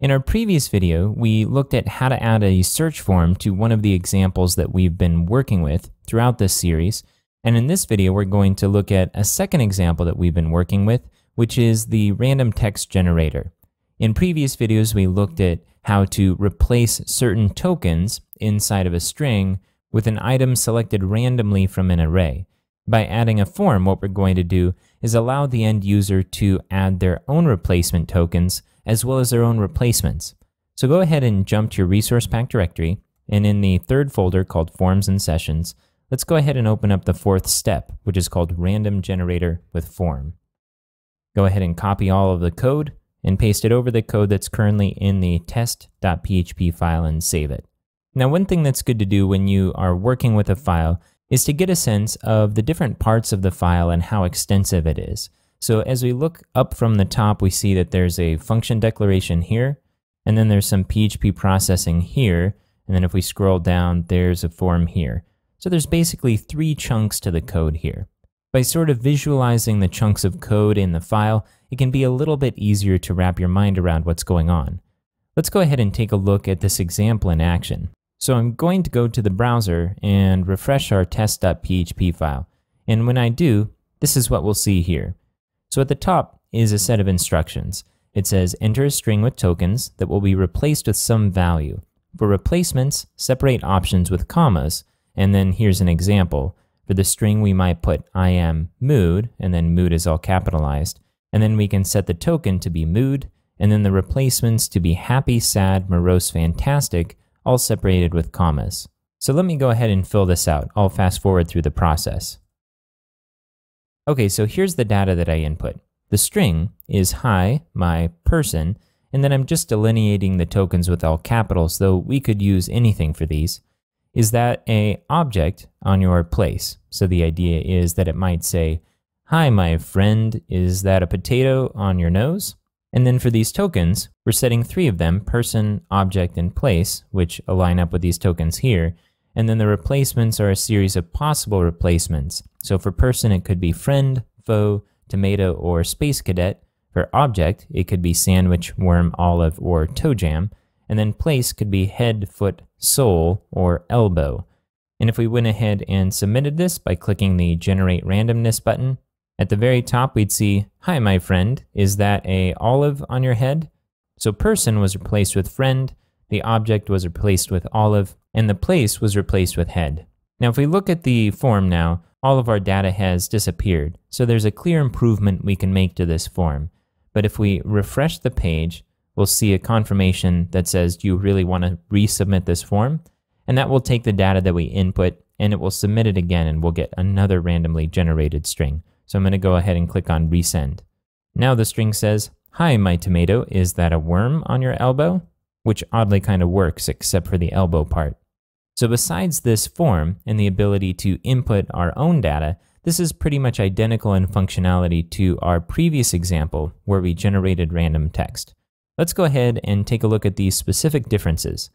In our previous video, we looked at how to add a search form to one of the examples that we've been working with throughout this series. And in this video, we're going to look at a second example that we've been working with, which is the random text generator. In previous videos, we looked at how to replace certain tokens inside of a string with an item selected randomly from an array. By adding a form, what we're going to do is allow the end user to add their own replacement tokens as well as their own replacements. So go ahead and jump to your resource pack directory, and in the third folder called Forms and Sessions, let's go ahead and open up the fourth step, which is called Random Generator with Form. Go ahead and copy all of the code and paste it over the code that's currently in the test.php file and save it. Now, one thing that's good to do when you are working with a file is to get a sense of the different parts of the file and how extensive it is. So as we look up from the top, we see that there's a function declaration here, and then there's some PHP processing here, and then if we scroll down, there's a form here. So there's basically three chunks to the code here. By sort of visualizing the chunks of code in the file, it can be a little bit easier to wrap your mind around what's going on. Let's go ahead and take a look at this example in action. So I'm going to go to the browser and refresh our test.php file. And when I do, this is what we'll see here. So at the top is a set of instructions. It says enter a string with tokens that will be replaced with some value. For replacements, separate options with commas, and then here's an example. For the string, we might put I am mood, and then mood is all capitalized. And then we can set the token to be mood, and then the replacements to be happy, sad, morose, fantastic, all separated with commas. So let me go ahead and fill this out. I'll fast forward through the process. Okay, so here's the data that I input. The string is hi, my person, and then I'm just delineating the tokens with all capitals, though we could use anything for these. Is that a object on your place? So the idea is that it might say, hi, my friend, is that a potato on your nose? And then for these tokens, we're setting three of them, person, object, and place, which align up with these tokens here. And then the replacements are a series of possible replacements. So for person, it could be friend, foe, tomato, or space cadet. For object, it could be sandwich, worm, olive, or toe jam. And then place could be head, foot, sole, or elbow. And if we went ahead and submitted this by clicking the Generate Randomness button, at the very top, we'd see, Hi, my friend. Is that a olive on your head? So person was replaced with friend, the object was replaced with olive, and the place was replaced with head. Now, if we look at the form now, all of our data has disappeared, so there's a clear improvement we can make to this form. But if we refresh the page, we'll see a confirmation that says, do you really want to resubmit this form? And that will take the data that we input and it will submit it again and we'll get another randomly generated string. So I'm going to go ahead and click on resend. Now the string says, Hi, my tomato, is that a worm on your elbow? Which oddly kind of works, except for the elbow part. So besides this form and the ability to input our own data, this is pretty much identical in functionality to our previous example where we generated random text. Let's go ahead and take a look at these specific differences.